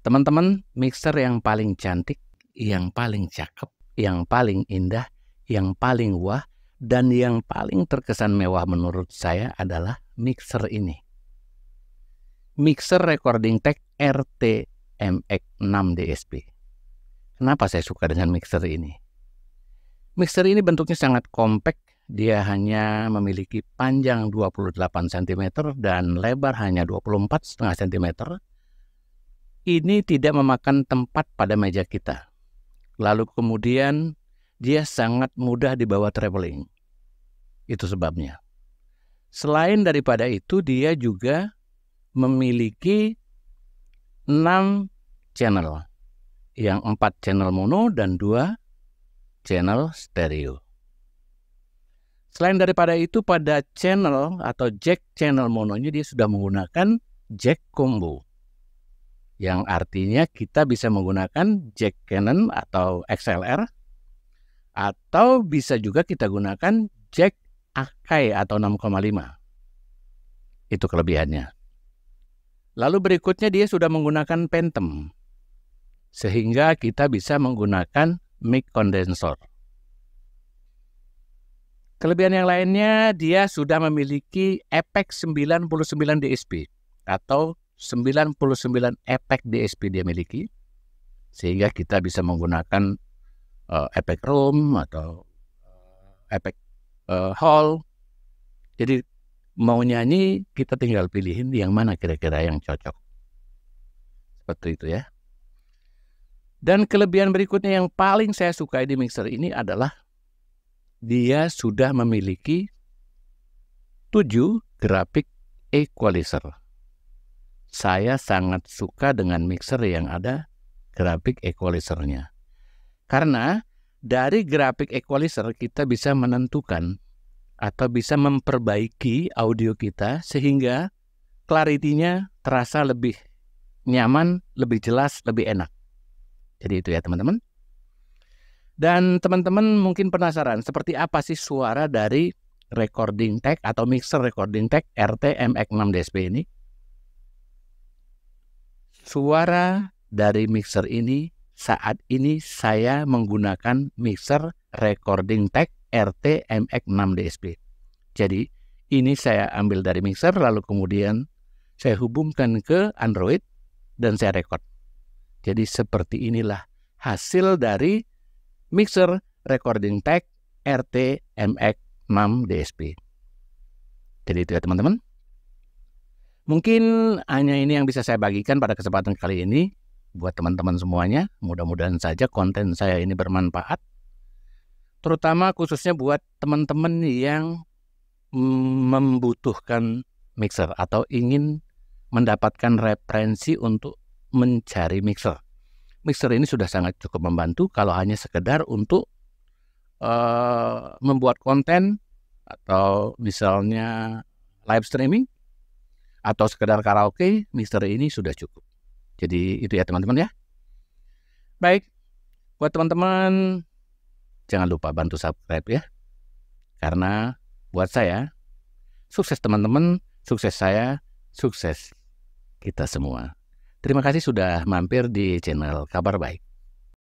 Teman-teman, mixer yang paling cantik, yang paling cakep, yang paling indah, yang paling wah, dan yang paling terkesan mewah menurut saya adalah mixer ini. Mixer Recording Tech RT-MX6 DSP. Kenapa saya suka dengan mixer ini? Mixer ini bentuknya sangat kompak, dia hanya memiliki panjang 28 cm dan lebar hanya 24,5 cm ini tidak memakan tempat pada meja kita. Lalu kemudian dia sangat mudah dibawa traveling. Itu sebabnya. Selain daripada itu, dia juga memiliki 6 channel. Yang empat channel mono dan dua channel stereo. Selain daripada itu, pada channel atau jack channel mononya dia sudah menggunakan jack combo yang artinya kita bisa menggunakan jack Canon atau XLR atau bisa juga kita gunakan jack Akai atau 6,5. Itu kelebihannya. Lalu berikutnya dia sudah menggunakan Phantom. Sehingga kita bisa menggunakan mic condenser. Kelebihan yang lainnya dia sudah memiliki efek 99 DSP atau 99 efek DSP dia miliki sehingga kita bisa menggunakan uh, efek room atau eh, efek uh, hall. Jadi mau nyanyi kita tinggal pilihin yang mana kira-kira yang cocok. Seperti itu ya. Dan kelebihan berikutnya yang paling saya suka di mixer ini adalah dia sudah memiliki 7 grafik equalizer saya sangat suka dengan mixer yang ada grafik equalizernya. Karena dari grafik equalizer kita bisa menentukan atau bisa memperbaiki audio kita sehingga clarity-nya terasa lebih nyaman, lebih jelas, lebih enak. Jadi itu ya teman-teman. Dan teman-teman mungkin penasaran seperti apa sih suara dari recording tech atau mixer recording tag mx 6 dsp ini? suara dari mixer ini saat ini saya menggunakan mixer recording tech RT MX6DSP. Jadi ini saya ambil dari mixer lalu kemudian saya hubungkan ke Android dan saya record. Jadi seperti inilah hasil dari mixer recording tech RT MX6DSP. Jadi itu ya teman-teman. Mungkin hanya ini yang bisa saya bagikan pada kesempatan kali ini buat teman-teman semuanya. Mudah-mudahan saja konten saya ini bermanfaat. Terutama khususnya buat teman-teman yang membutuhkan mixer atau ingin mendapatkan referensi untuk mencari mixer. Mixer ini sudah sangat cukup membantu kalau hanya sekedar untuk uh, membuat konten atau misalnya live streaming atau sekedar karaoke, misteri ini sudah cukup. Jadi itu ya teman-teman ya. Baik, buat teman-teman jangan lupa bantu subscribe ya. Karena buat saya, sukses teman-teman, sukses saya, sukses kita semua. Terima kasih sudah mampir di channel Kabar Baik.